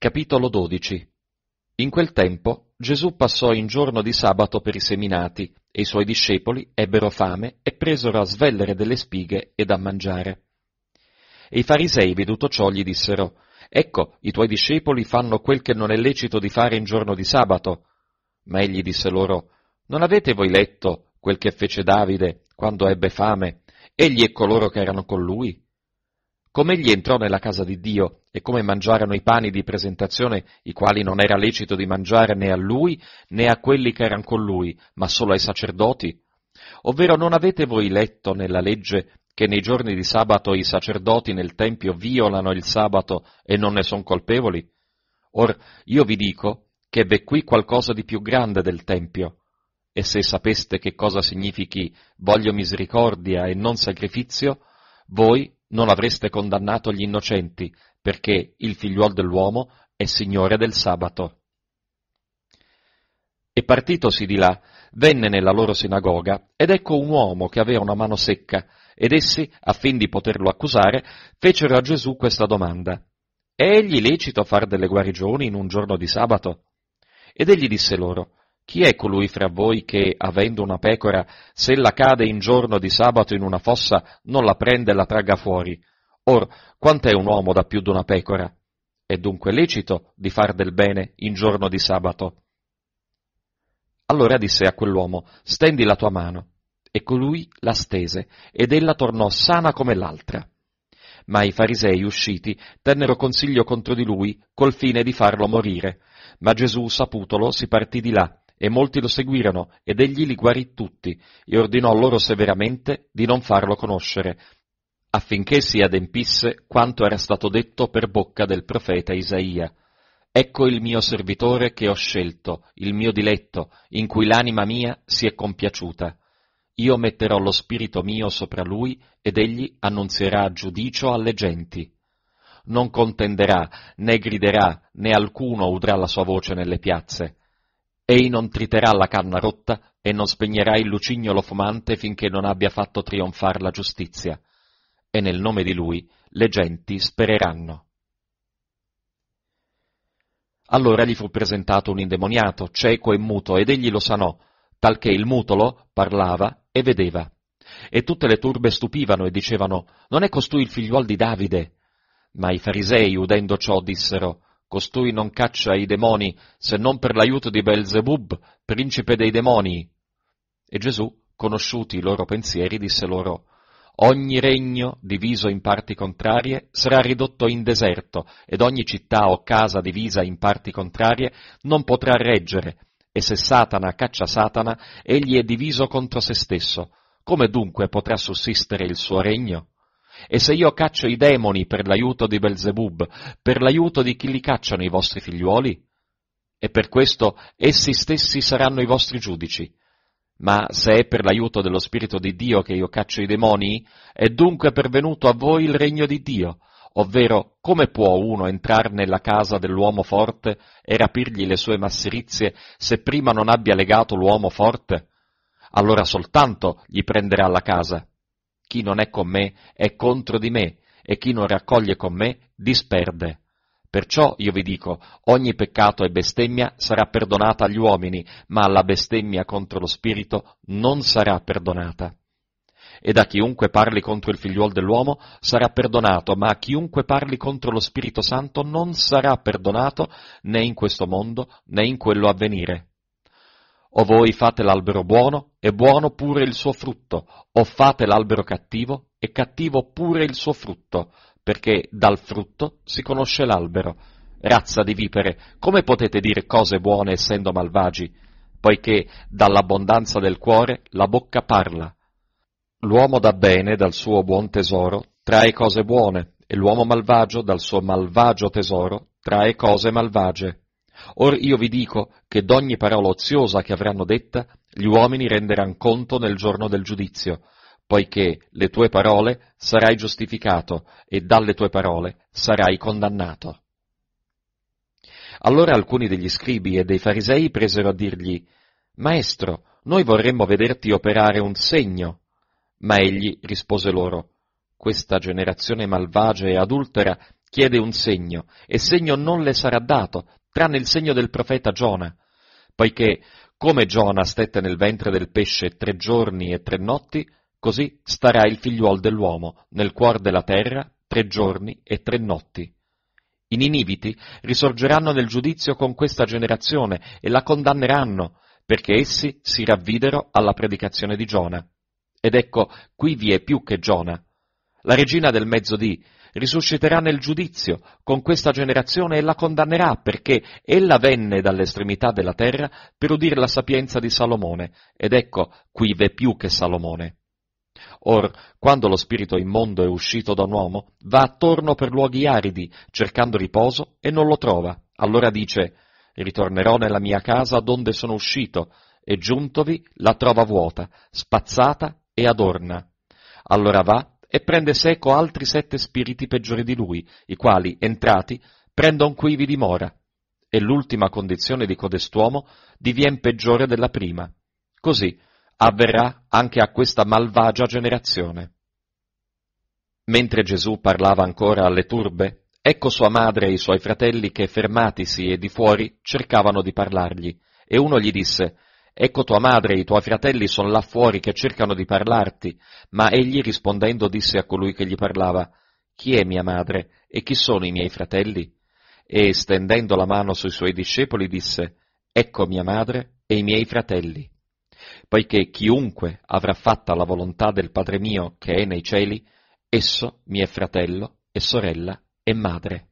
Capitolo 12 In quel tempo Gesù passò in giorno di sabato per i seminati, e i suoi discepoli ebbero fame e presero a svellere delle spighe ed a mangiare. E i farisei, veduto ciò, gli dissero, Ecco, i tuoi discepoli fanno quel che non è lecito di fare in giorno di sabato. Ma egli disse loro, Non avete voi letto quel che fece Davide quando ebbe fame, egli e coloro che erano con lui? come egli entrò nella casa di Dio e come mangiarono i pani di presentazione, i quali non era lecito di mangiare né a lui né a quelli che erano con lui, ma solo ai sacerdoti? Ovvero non avete voi letto nella legge che nei giorni di sabato i sacerdoti nel Tempio violano il sabato e non ne sono colpevoli? Or io vi dico che v'è qui qualcosa di più grande del Tempio. E se sapeste che cosa significhi voglio misericordia e non sacrificio, voi non avreste condannato gli innocenti, perché il figliuol dell'uomo è Signore del sabato. E partitosi di là, venne nella loro sinagoga, ed ecco un uomo che aveva una mano secca, ed essi, a fin di poterlo accusare, fecero a Gesù questa domanda. È egli lecito far delle guarigioni in un giorno di sabato? Ed egli disse loro, chi è colui fra voi che, avendo una pecora, se la cade in giorno di sabato in una fossa, non la prende e la traga fuori? Or, quant'è un uomo da più d'una pecora? È dunque lecito di far del bene in giorno di sabato. Allora disse a quell'uomo, stendi la tua mano. E colui la stese, ed ella tornò sana come l'altra. Ma i farisei usciti tennero consiglio contro di lui, col fine di farlo morire. Ma Gesù, saputolo, si partì di là e molti lo seguirono, ed egli li guarì tutti, e ordinò loro severamente di non farlo conoscere, affinché si adempisse quanto era stato detto per bocca del profeta Isaia. Ecco il mio servitore che ho scelto, il mio diletto, in cui l'anima mia si è compiaciuta. Io metterò lo spirito mio sopra lui, ed egli annunzierà giudicio alle genti non contenderà, né griderà, né alcuno udrà la sua voce nelle piazze. Ei non triterà la canna rotta e non spegnerà il lucignolo fumante finché non abbia fatto trionfar la giustizia. E nel nome di lui le genti spereranno. Allora gli fu presentato un indemoniato, cieco e muto, ed egli lo sanò, talché il mutolo parlava e vedeva. E tutte le turbe stupivano e dicevano, non è costui il figliuol di Davide? Ma i farisei, udendo ciò, dissero, Costui non caccia i demoni se non per l'aiuto di Beelzebub, principe dei demoni. E Gesù, conosciuti i loro pensieri, disse loro, Ogni regno diviso in parti contrarie sarà ridotto in deserto, ed ogni città o casa divisa in parti contrarie non potrà reggere, e se Satana caccia Satana, egli è diviso contro se stesso. Come dunque potrà sussistere il suo regno? E se io caccio i demoni per l'aiuto di Belzebub, per l'aiuto di chi li cacciano i vostri figliuoli? E per questo essi stessi saranno i vostri giudici. Ma se è per l'aiuto dello Spirito di Dio che io caccio i demoni, è dunque pervenuto a voi il regno di Dio, ovvero come può uno entrare nella casa dell'uomo forte e rapirgli le sue masserizie se prima non abbia legato l'uomo forte? Allora soltanto gli prenderà la casa. Chi non è con me è contro di me e chi non raccoglie con me disperde. Perciò io vi dico, ogni peccato e bestemmia sarà perdonata agli uomini, ma la bestemmia contro lo Spirito non sarà perdonata. Ed a chiunque parli contro il figliuol dell'uomo sarà perdonato, ma a chiunque parli contro lo Spirito Santo non sarà perdonato né in questo mondo né in quello a venire. O voi fate l'albero buono, e buono pure il suo frutto, o fate l'albero cattivo, e cattivo pure il suo frutto, perché dal frutto si conosce l'albero. Razza di vipere, come potete dire cose buone essendo malvagi? Poiché dall'abbondanza del cuore la bocca parla. L'uomo dà bene dal suo buon tesoro, trae cose buone, e l'uomo malvagio dal suo malvagio tesoro trae cose malvagie. Or io vi dico che d'ogni parola oziosa che avranno detta, gli uomini renderanno conto nel giorno del giudizio, poiché le tue parole sarai giustificato e dalle tue parole sarai condannato. Allora alcuni degli scribi e dei farisei presero a dirgli, Maestro, noi vorremmo vederti operare un segno. Ma egli rispose loro, Questa generazione malvagia e adultera chiede un segno, e segno non le sarà dato, tranne il segno del profeta Giona, poiché come Giona stette nel ventre del pesce tre giorni e tre notti, così starà il figliuol dell'uomo nel cuor della terra tre giorni e tre notti. I niniviti risorgeranno nel giudizio con questa generazione e la condanneranno, perché essi si ravvidero alla predicazione di Giona. Ed ecco, qui vi è più che Giona. La regina del mezzodì risusciterà nel giudizio con questa generazione e la condannerà perché ella venne dall'estremità della terra per udire la sapienza di Salomone, ed ecco qui v'è più che Salomone. Or, quando lo spirito immondo è uscito da un uomo, va attorno per luoghi aridi, cercando riposo, e non lo trova. Allora dice, ritornerò nella mia casa donde sono uscito, e giuntovi la trova vuota, spazzata e adorna. Allora va e prende seco altri sette spiriti peggiori di lui, i quali, entrati, prendon quivi dimora, e l'ultima condizione di codest'uomo divien peggiore della prima. Così avverrà anche a questa malvagia generazione. Mentre Gesù parlava ancora alle turbe, ecco sua madre e i suoi fratelli che, fermatisi e di fuori, cercavano di parlargli, e uno gli disse, Ecco tua madre e i tuoi fratelli sono là fuori che cercano di parlarti. Ma egli rispondendo disse a colui che gli parlava, Chi è mia madre e chi sono i miei fratelli? E stendendo la mano sui suoi discepoli disse, Ecco mia madre e i miei fratelli. Poiché chiunque avrà fatta la volontà del Padre mio che è nei cieli, esso mi è fratello e sorella e madre.